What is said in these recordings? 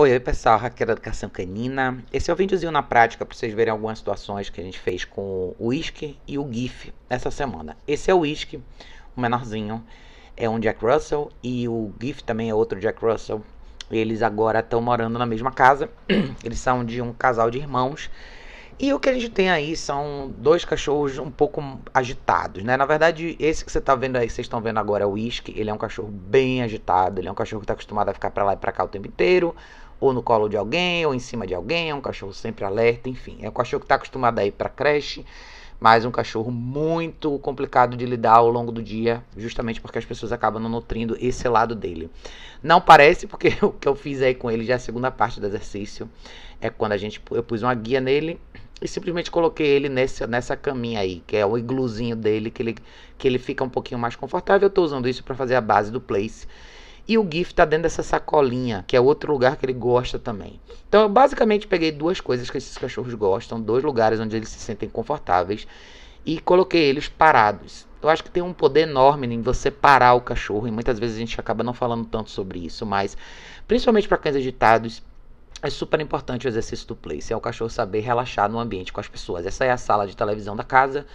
Oi, oi pessoal, aqui da Educação Canina. Esse é o vídeozinho na prática para vocês verem algumas situações que a gente fez com o uísque e o GIF essa semana. Esse é o uísque, o menorzinho, é um Jack Russell e o GIF também é outro Jack Russell. Eles agora estão morando na mesma casa, eles são de um casal de irmãos. E o que a gente tem aí são dois cachorros um pouco agitados, né? Na verdade, esse que você tá vendo aí, vocês estão vendo agora é o Whisky. Ele é um cachorro bem agitado, ele é um cachorro que tá acostumado a ficar para lá e para cá o tempo inteiro ou no colo de alguém, ou em cima de alguém, é um cachorro sempre alerta, enfim. É um cachorro que está acostumado a ir para creche, mas um cachorro muito complicado de lidar ao longo do dia, justamente porque as pessoas acabam não nutrindo esse lado dele. Não parece, porque o que eu fiz aí com ele já é a segunda parte do exercício, é quando a gente eu pus uma guia nele e simplesmente coloquei ele nessa, nessa caminha aí, que é o igluzinho dele, que ele, que ele fica um pouquinho mais confortável. Eu estou usando isso para fazer a base do place e o GIF está dentro dessa sacolinha, que é outro lugar que ele gosta também. Então eu basicamente peguei duas coisas que esses cachorros gostam, dois lugares onde eles se sentem confortáveis e coloquei eles parados. Eu acho que tem um poder enorme em você parar o cachorro e muitas vezes a gente acaba não falando tanto sobre isso, mas principalmente para cães agitados, é super importante o exercício do place, é o cachorro saber relaxar no ambiente com as pessoas. Essa é a sala de televisão da casa,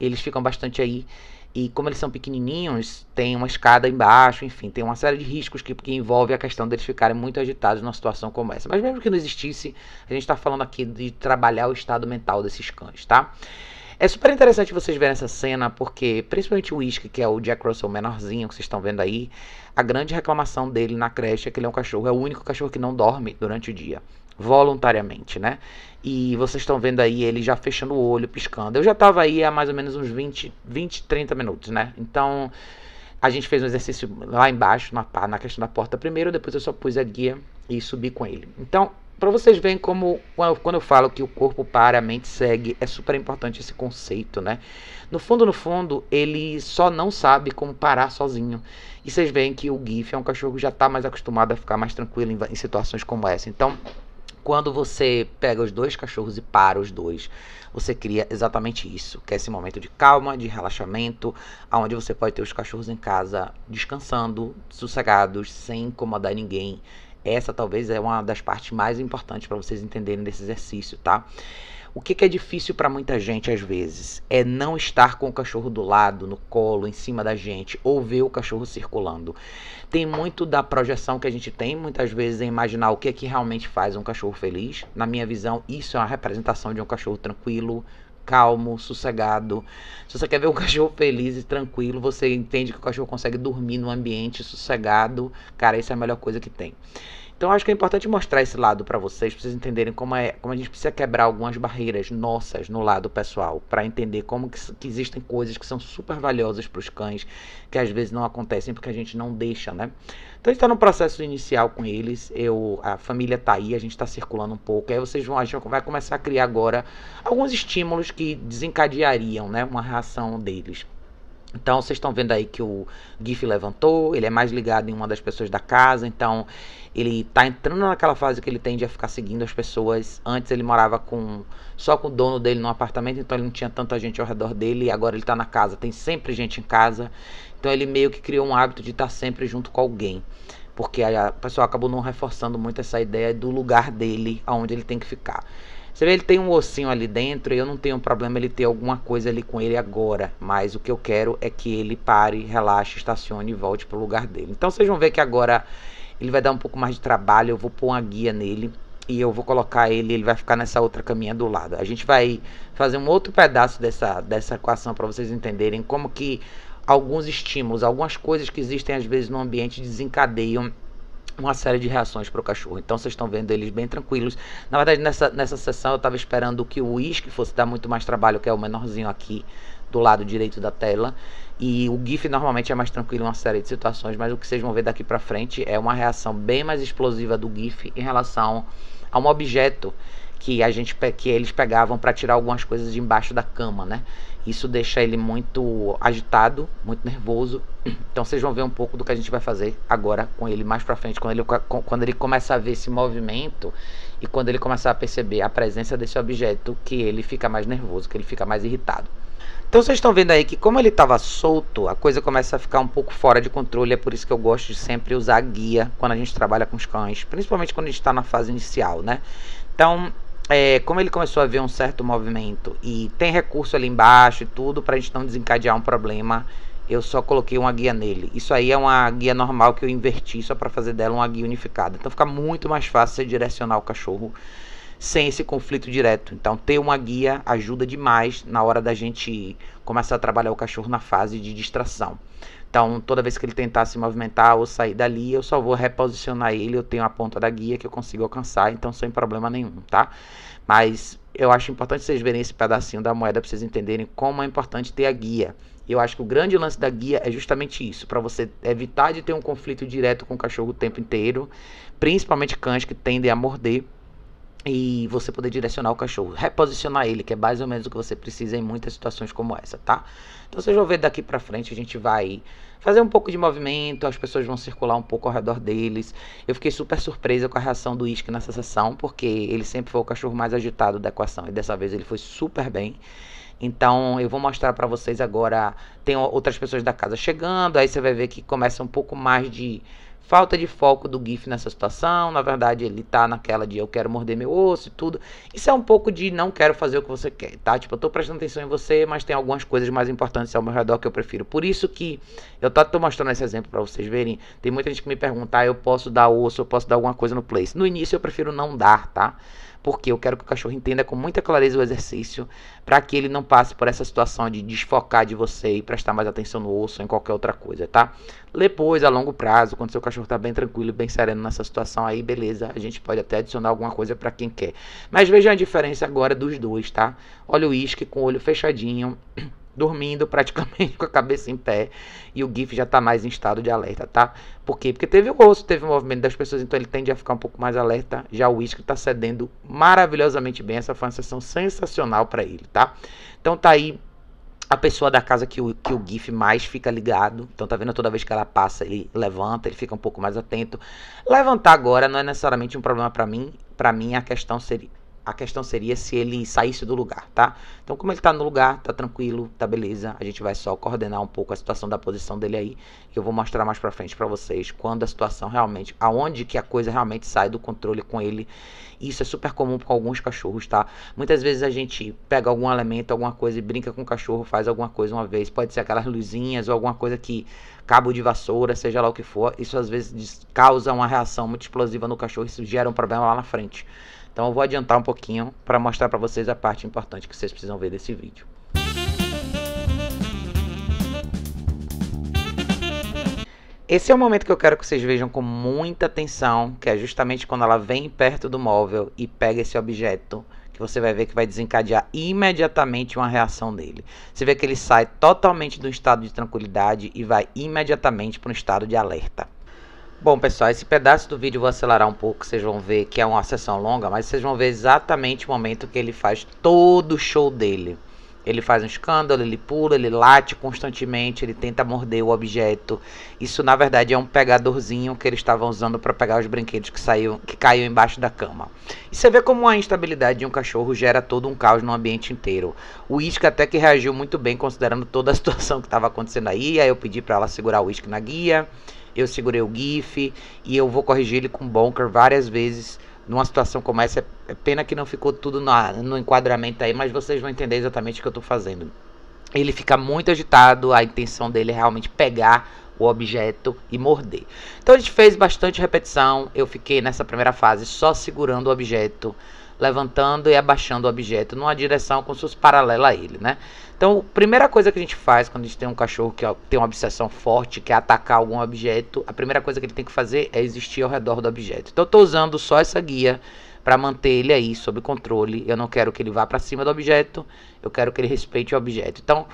eles ficam bastante aí e como eles são pequenininhos, tem uma escada embaixo, enfim, tem uma série de riscos que, que envolve a questão deles ficarem muito agitados numa situação como essa. Mas mesmo que não existisse, a gente está falando aqui de trabalhar o estado mental desses cães, tá? É super interessante vocês verem essa cena, porque principalmente o Whisky, que é o Jack Russell menorzinho que vocês estão vendo aí, a grande reclamação dele na creche é que ele é um cachorro, é o único cachorro que não dorme durante o dia voluntariamente, né? E vocês estão vendo aí ele já fechando o olho, piscando. Eu já estava aí há mais ou menos uns 20, 20, 30 minutos, né? Então, a gente fez um exercício lá embaixo, na, na questão da porta primeiro, depois eu só pus a guia e subi com ele. Então, para vocês verem como, quando eu falo que o corpo para, a mente segue, é super importante esse conceito, né? No fundo, no fundo, ele só não sabe como parar sozinho. E vocês veem que o GIF é um cachorro que já está mais acostumado a ficar mais tranquilo em, em situações como essa. Então, quando você pega os dois cachorros e para os dois, você cria exatamente isso, que é esse momento de calma, de relaxamento, onde você pode ter os cachorros em casa descansando, sossegados, sem incomodar ninguém. Essa talvez é uma das partes mais importantes para vocês entenderem desse exercício, tá? O que, que é difícil para muita gente às vezes é não estar com o cachorro do lado, no colo, em cima da gente, ou ver o cachorro circulando. Tem muito da projeção que a gente tem muitas vezes em imaginar o que é que realmente faz um cachorro feliz. Na minha visão, isso é uma representação de um cachorro tranquilo, calmo, sossegado. Se você quer ver um cachorro feliz e tranquilo, você entende que o cachorro consegue dormir num ambiente sossegado. Cara, isso é a melhor coisa que tem. Então acho que é importante mostrar esse lado para vocês, para vocês entenderem como é, como a gente precisa quebrar algumas barreiras nossas no lado pessoal, para entender como que, que, existem coisas que são super valiosas para os cães, que às vezes não acontecem porque a gente não deixa, né? Então a gente está no processo inicial com eles, eu a família tá aí, a gente está circulando um pouco, aí vocês vão a gente vai começar a criar agora alguns estímulos que desencadeariam, né, uma reação deles. Então, vocês estão vendo aí que o GIF levantou, ele é mais ligado em uma das pessoas da casa, então ele está entrando naquela fase que ele tende a ficar seguindo as pessoas. Antes ele morava com só com o dono dele no apartamento, então ele não tinha tanta gente ao redor dele, agora ele está na casa, tem sempre gente em casa. Então ele meio que criou um hábito de estar tá sempre junto com alguém. Porque a pessoa acabou não reforçando muito essa ideia do lugar dele, aonde ele tem que ficar. Você vê, ele tem um ossinho ali dentro e eu não tenho problema ele ter alguma coisa ali com ele agora. Mas o que eu quero é que ele pare, relaxe, estacione e volte pro lugar dele. Então vocês vão ver que agora ele vai dar um pouco mais de trabalho, eu vou pôr uma guia nele e eu vou colocar ele, ele vai ficar nessa outra caminha do lado. A gente vai fazer um outro pedaço dessa, dessa equação para vocês entenderem como que alguns estímulos, algumas coisas que existem às vezes no ambiente desencadeiam uma série de reações para o cachorro. Então vocês estão vendo eles bem tranquilos. Na verdade, nessa, nessa sessão eu estava esperando que o uísque fosse dar muito mais trabalho, que é o menorzinho aqui do lado direito da tela. E o GIF normalmente é mais tranquilo em uma série de situações, mas o que vocês vão ver daqui para frente é uma reação bem mais explosiva do GIF em relação a um objeto que a gente que eles pegavam para tirar algumas coisas de embaixo da cama, né? Isso deixa ele muito agitado, muito nervoso. Então vocês vão ver um pouco do que a gente vai fazer agora com ele mais para frente, quando ele quando ele começa a ver esse movimento e quando ele começar a perceber a presença desse objeto, que ele fica mais nervoso, que ele fica mais irritado. Então vocês estão vendo aí que como ele estava solto, a coisa começa a ficar um pouco fora de controle. É por isso que eu gosto de sempre usar guia quando a gente trabalha com os cães, principalmente quando a gente está na fase inicial, né? Então é, como ele começou a ver um certo movimento e tem recurso ali embaixo e tudo para a gente não desencadear um problema, eu só coloquei uma guia nele. Isso aí é uma guia normal que eu inverti só para fazer dela uma guia unificada. Então fica muito mais fácil você direcionar o cachorro sem esse conflito direto. Então, ter uma guia ajuda demais na hora da gente começar a trabalhar o cachorro na fase de distração. Então, toda vez que ele tentar se movimentar ou sair dali, eu só vou reposicionar ele, eu tenho a ponta da guia que eu consigo alcançar, então sem problema nenhum, tá? Mas eu acho importante vocês verem esse pedacinho da moeda para vocês entenderem como é importante ter a guia. Eu acho que o grande lance da guia é justamente isso, para você evitar de ter um conflito direto com o cachorro o tempo inteiro, principalmente cães que tendem a morder e você poder direcionar o cachorro, reposicionar ele, que é mais ou menos o que você precisa em muitas situações como essa, tá? Então vocês vão ver daqui para frente a gente vai fazer um pouco de movimento, as pessoas vão circular um pouco ao redor deles. Eu fiquei super surpresa com a reação do Isque nessa sessão, porque ele sempre foi o cachorro mais agitado da equação e dessa vez ele foi super bem. Então eu vou mostrar para vocês agora, tem outras pessoas da casa chegando, aí você vai ver que começa um pouco mais de falta de foco do GIF nessa situação. Na verdade, ele tá naquela de eu quero morder meu osso e tudo. Isso é um pouco de não quero fazer o que você quer, tá? Tipo, eu tô prestando atenção em você, mas tem algumas coisas mais importantes ao meu redor que eu prefiro. Por isso que eu tô, mostrando esse exemplo para vocês verem. Tem muita gente que me pergunta, ah, eu posso dar osso, eu posso dar alguma coisa no place. No início eu prefiro não dar, tá? porque eu quero que o cachorro entenda com muita clareza o exercício, para que ele não passe por essa situação de desfocar de você e prestar mais atenção no osso ou em qualquer outra coisa, tá? Depois, a longo prazo, quando seu cachorro tá bem tranquilo, e bem sereno nessa situação, aí beleza, a gente pode até adicionar alguma coisa para quem quer. Mas veja a diferença agora dos dois, tá? Olha o uísque com o olho fechadinho dormindo praticamente com a cabeça em pé e o GIF já está mais em estado de alerta, tá? Por quê? Porque teve o rosto, teve o movimento das pessoas, então ele tende a ficar um pouco mais alerta. Já o uísque está cedendo maravilhosamente bem, essa foi uma sessão sensacional para ele, tá? Então tá aí a pessoa da casa que o, que o GIF mais fica ligado. Então, tá vendo? Toda vez que ela passa, ele levanta, ele fica um pouco mais atento. Levantar agora não é necessariamente um problema para mim. Para mim, a questão seria a questão seria se ele saísse do lugar, tá? Então, como ele tá no lugar, tá tranquilo, tá beleza. A gente vai só coordenar um pouco a situação da posição dele aí. Que eu vou mostrar mais pra frente pra vocês quando a situação realmente. Aonde que a coisa realmente sai do controle com ele. Isso é super comum com alguns cachorros, tá? Muitas vezes a gente pega algum elemento, alguma coisa e brinca com o cachorro, faz alguma coisa uma vez. Pode ser aquelas luzinhas ou alguma coisa que. cabo de vassoura, seja lá o que for. Isso às vezes causa uma reação muito explosiva no cachorro. Isso gera um problema lá na frente. Então eu vou adiantar um pouquinho para mostrar para vocês a parte importante que vocês precisam ver desse vídeo. Esse é o momento que eu quero que vocês vejam com muita atenção, que é justamente quando ela vem perto do móvel e pega esse objeto que você vai ver que vai desencadear imediatamente uma reação dele. Você vê que ele sai totalmente do estado de tranquilidade e vai imediatamente para um estado de alerta. Bom, pessoal, esse pedaço do vídeo eu vou acelerar um pouco, vocês vão ver que é uma sessão longa, mas vocês vão ver exatamente o momento que ele faz todo o show dele. Ele faz um escândalo, ele pula, ele late constantemente, ele tenta morder o objeto. Isso, na verdade, é um pegadorzinho que eles estavam usando para pegar os brinquedos que, saíam, que caiu embaixo da cama. E você vê como a instabilidade de um cachorro gera todo um caos no ambiente inteiro. O Isca até que reagiu muito bem, considerando toda a situação que estava acontecendo aí. Aí eu pedi para ela segurar o Isca na guia eu segurei o GIF e eu vou corrigir ele com bunker várias vezes numa situação como essa. É, é pena que não ficou tudo na, no enquadramento aí, mas vocês vão entender exatamente o que eu estou fazendo. Ele fica muito agitado, a intenção dele é realmente pegar o objeto e morder. Então a gente fez bastante repetição, eu fiquei nessa primeira fase só segurando o objeto levantando e abaixando o objeto numa direção com seus paralela a ele, né? Então, a primeira coisa que a gente faz quando a gente tem um cachorro que tem uma obsessão forte, que é atacar algum objeto, a primeira coisa que ele tem que fazer é existir ao redor do objeto. Então, eu estou usando só essa guia para manter ele aí sob controle. Eu não quero que ele vá para cima do objeto, eu quero que ele respeite o objeto. Então,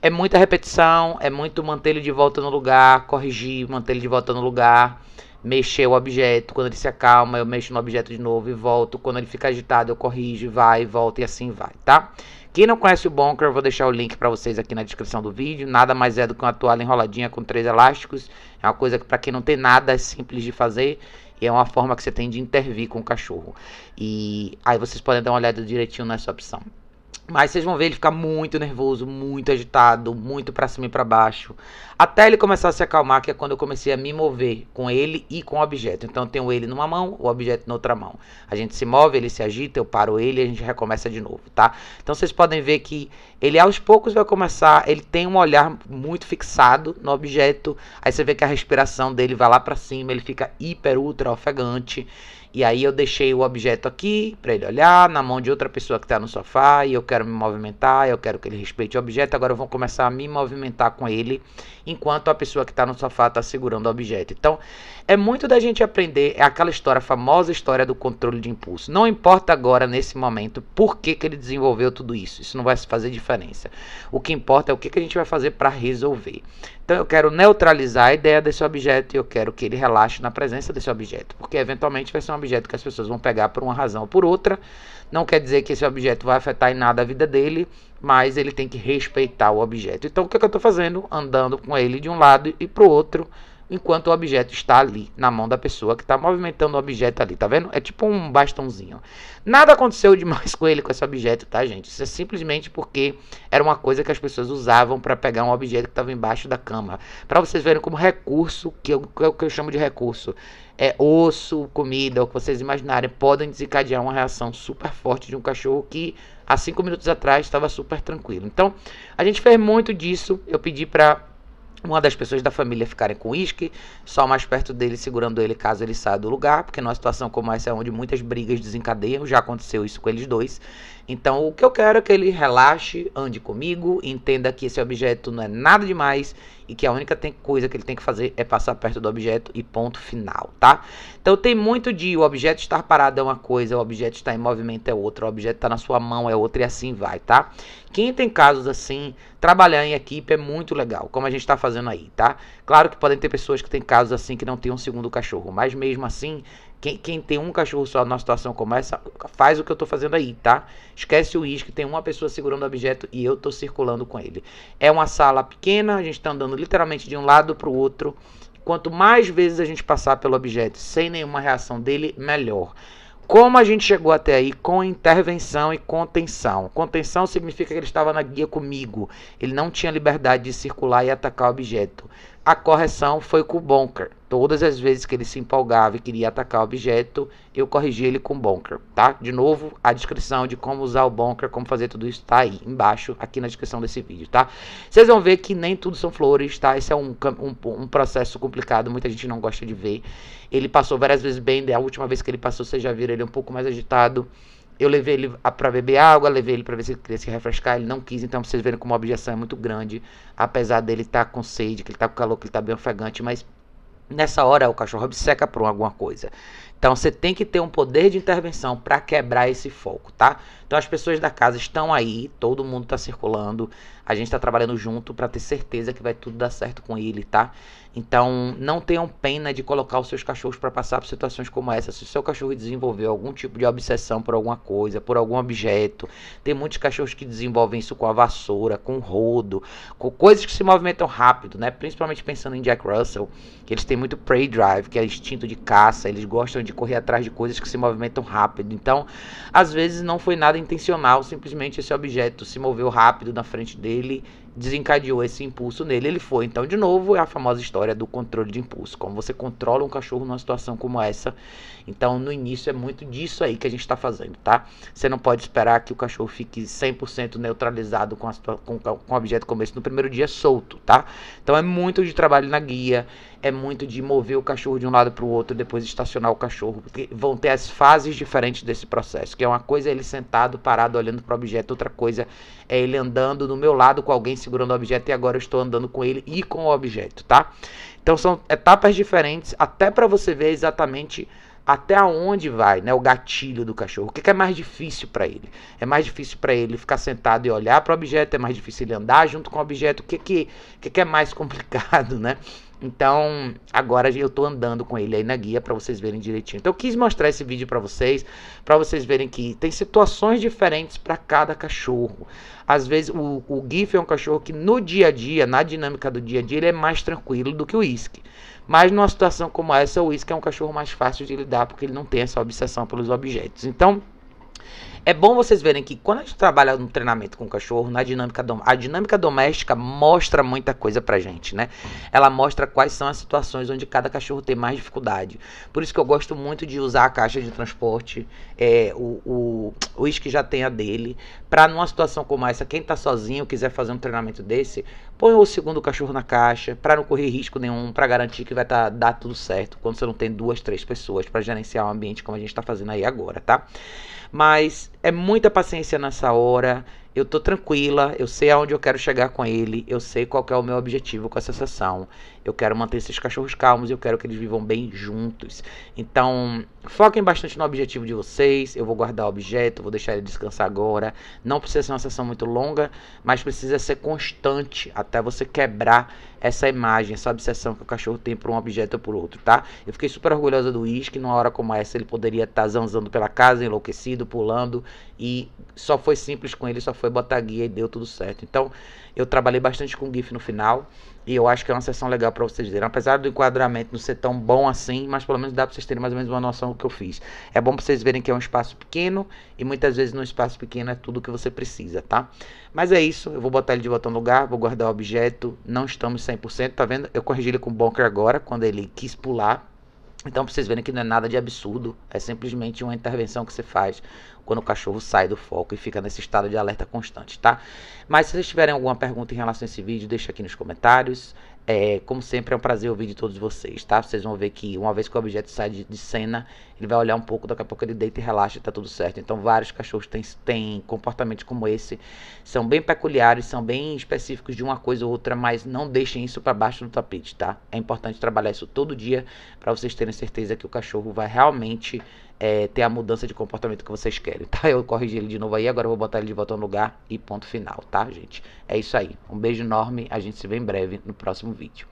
é muita repetição, é muito manter ele de volta no lugar, corrigir, manter ele de volta no lugar mexer o objeto, quando ele se acalma, eu mexo no objeto de novo e volto, quando ele fica agitado, eu corrijo, vai, volta e assim vai, tá? Quem não conhece o Bonker, eu vou deixar o link para vocês aqui na descrição do vídeo. Nada mais é do que uma toalha enroladinha com três elásticos. É uma coisa que para quem não tem nada é simples de fazer e é uma forma que você tem de intervir com o cachorro. E aí vocês podem dar uma olhada direitinho nessa opção. Mas vocês vão ver ele ficar muito nervoso, muito agitado, muito para cima e para baixo. Até ele começar a se acalmar, que é quando eu comecei a me mover com ele e com o objeto. Então eu tenho ele numa mão, o objeto na outra mão. A gente se move, ele se agita, eu paro ele e a gente recomeça de novo, tá? Então vocês podem ver que ele aos poucos vai começar, ele tem um olhar muito fixado no objeto. Aí você vê que a respiração dele vai lá para cima, ele fica hiper ultra ofegante. E aí eu deixei o objeto aqui para ele olhar, na mão de outra pessoa que está no sofá, e eu quero me movimentar, eu quero que ele respeite o objeto. Agora eu vou começar a me movimentar com ele enquanto a pessoa que está no sofá está segurando o objeto. Então, é muito da gente aprender é aquela história, a famosa história do controle de impulso. Não importa agora, nesse momento, por que, que ele desenvolveu tudo isso. Isso não vai fazer diferença. O que importa é o que, que a gente vai fazer para resolver. Então eu quero neutralizar a ideia desse objeto e eu quero que ele relaxe na presença desse objeto, porque eventualmente vai ser um objeto que as pessoas vão pegar por uma razão ou por outra. Não quer dizer que esse objeto vai afetar em nada a vida dele, mas ele tem que respeitar o objeto. Então o que, é que eu estou fazendo? Andando com ele de um lado e para o outro enquanto o objeto está ali na mão da pessoa que está movimentando o objeto ali, tá vendo? É tipo um bastãozinho. Nada aconteceu demais com ele com esse objeto, tá, gente? Isso é simplesmente porque era uma coisa que as pessoas usavam para pegar um objeto que estava embaixo da cama. Para vocês verem como recurso, que eu, que, eu, que eu chamo de recurso, é osso, comida, o que vocês imaginarem, podem desencadear uma reação super forte de um cachorro que há cinco minutos atrás estava super tranquilo. Então, a gente fez muito disso. Eu pedi para uma das pessoas da família ficarem com uísque, só mais perto dele, segurando ele caso ele saia do lugar, porque numa situação como essa é onde muitas brigas desencadeiam, já aconteceu isso com eles dois. Então, o que eu quero é que ele relaxe, ande comigo, entenda que esse objeto não é nada demais e que a única coisa que ele tem que fazer é passar perto do objeto e ponto final, tá? Então, tem muito de o objeto estar parado é uma coisa, o objeto estar em movimento é outra, o objeto estar tá na sua mão é outra e assim vai, tá? Quem tem casos assim, trabalhar em equipe é muito legal, como a gente está fazendo aí, tá? Claro que podem ter pessoas que têm casos assim que não têm um segundo cachorro, mas mesmo assim quem, quem, tem um cachorro só na situação como essa, faz o que eu tô fazendo aí, tá? Esquece o uísque, tem uma pessoa segurando o objeto e eu tô circulando com ele. É uma sala pequena, a gente tá andando literalmente de um lado pro outro. Quanto mais vezes a gente passar pelo objeto sem nenhuma reação dele, melhor. Como a gente chegou até aí? Com intervenção e contenção. Contenção significa que ele estava na guia comigo. Ele não tinha liberdade de circular e atacar o objeto. A correção foi com bunker. Todas as vezes que ele se empolgava e queria atacar o objeto, eu corrigi ele com bunker, tá? De novo, a descrição de como usar o bunker, como fazer tudo isso, tá aí embaixo, aqui na descrição desse vídeo, tá? Vocês vão ver que nem tudo são flores, tá? Esse é um, um, um processo complicado, muita gente não gosta de ver. Ele passou várias vezes bem, a última vez que ele passou, vocês já viram ele um pouco mais agitado. Eu levei ele para beber água, levei ele para ver se ele queria se refrescar, ele não quis, então vocês verem como a objeção é muito grande, apesar dele estar tá com sede, que ele está com calor, que ele está bem ofegante, mas nessa hora o cachorro obceca por alguma coisa. Então você tem que ter um poder de intervenção para quebrar esse foco, tá? Então as pessoas da casa estão aí, todo mundo está circulando, a gente está trabalhando junto para ter certeza que vai tudo dar certo com ele, tá? Então não tenham pena de colocar os seus cachorros para passar por situações como essa. Se o seu cachorro desenvolveu algum tipo de obsessão por alguma coisa, por algum objeto, tem muitos cachorros que desenvolvem isso com a vassoura, com rodo, com coisas que se movimentam rápido, né? Principalmente pensando em Jack Russell, que eles têm muito prey drive, que é instinto de caça, eles gostam de de correr atrás de coisas que se movimentam rápido. Então, às vezes não foi nada intencional, simplesmente esse objeto se moveu rápido na frente dele desencadeou esse impulso nele. Ele foi, então, de novo, é a famosa história do controle de impulso. Como você controla um cachorro numa situação como essa. Então, no início, é muito disso aí que a gente está fazendo, tá? Você não pode esperar que o cachorro fique 100% neutralizado com, a, com, com o objeto como esse no primeiro dia solto, tá? Então, é muito de trabalho na guia, é muito de mover o cachorro de um lado para o outro, depois estacionar o cachorro, porque vão ter as fases diferentes desse processo, que é uma coisa é ele sentado, parado, olhando para o objeto, outra coisa é ele andando do meu lado com alguém se segurando o objeto e agora eu estou andando com ele e com o objeto, tá? Então são etapas diferentes até para você ver exatamente até onde vai, né, o gatilho do cachorro. O que, que é mais difícil para ele? É mais difícil para ele ficar sentado e olhar para o objeto, é mais difícil ele andar junto com o objeto. O que que, que que é mais complicado, né? Então, agora eu tô andando com ele aí na guia para vocês verem direitinho. Então, eu quis mostrar esse vídeo para vocês, para vocês verem que tem situações diferentes para cada cachorro. Às vezes, o, o GIF é um cachorro que no dia a dia, na dinâmica do dia a dia, ele é mais tranquilo do que o Whisky. Mas numa situação como essa, o Whisky é um cachorro mais fácil de lidar porque ele não tem essa obsessão pelos objetos. Então, é bom vocês verem que quando a gente trabalha no treinamento com o cachorro, na dinâmica dom... a dinâmica doméstica mostra muita coisa pra gente, né? Ela mostra quais são as situações onde cada cachorro tem mais dificuldade. Por isso que eu gosto muito de usar a caixa de transporte, é, o, uísque o já tem a dele, pra numa situação como essa, quem tá sozinho quiser fazer um treinamento desse, põe o segundo cachorro na caixa, pra não correr risco nenhum, pra garantir que vai tá, dar tudo certo quando você não tem duas, três pessoas para gerenciar o um ambiente como a gente tá fazendo aí agora, tá? Mas é muita paciência nessa hora. Eu tô tranquila, eu sei aonde eu quero chegar com ele, eu sei qual é o meu objetivo com essa sessão. Eu quero manter esses cachorros calmos, eu quero que eles vivam bem juntos. Então, foquem bastante no objetivo de vocês. Eu vou guardar o objeto, vou deixar ele descansar agora. Não precisa ser uma sessão muito longa, mas precisa ser constante até você quebrar essa imagem, essa obsessão que o cachorro tem por um objeto ou por outro, tá? Eu fiquei super orgulhosa do uísque, numa hora como essa ele poderia estar tá zanzando pela casa, enlouquecido, pulando, e só foi simples com ele, só foi botar guia e deu tudo certo. Então, eu trabalhei bastante com GIF no final. E eu acho que é uma sessão legal para vocês verem. Apesar do enquadramento não ser tão bom assim, mas pelo menos dá para vocês terem mais ou menos uma noção do que eu fiz. É bom para vocês verem que é um espaço pequeno e muitas vezes no espaço pequeno é tudo que você precisa, tá? Mas é isso, eu vou botar ele de volta no lugar, vou guardar o objeto. Não estamos 100%, tá vendo? Eu corrigi ele com o bunker agora, quando ele quis pular. Então, pra vocês verem que não é nada de absurdo, é simplesmente uma intervenção que você faz quando o cachorro sai do foco e fica nesse estado de alerta constante, tá? Mas se vocês tiverem alguma pergunta em relação a esse vídeo, deixa aqui nos comentários. É, como sempre, é um prazer ouvir de todos vocês, tá? Vocês vão ver que uma vez que o objeto sai de, de, cena, ele vai olhar um pouco, daqui a pouco ele deita e relaxa e tá tudo certo. Então, vários cachorros têm, têm comportamentos como esse, são bem peculiares, são bem específicos de uma coisa ou outra, mas não deixem isso para baixo do tapete, tá? É importante trabalhar isso todo dia para vocês terem certeza que o cachorro vai realmente é, ter a mudança de comportamento que vocês querem, tá? Eu corrigi ele de novo aí, agora eu vou botar ele de volta no lugar e ponto final, tá, gente? É isso aí. Um beijo enorme, a gente se vê em breve no próximo vídeo.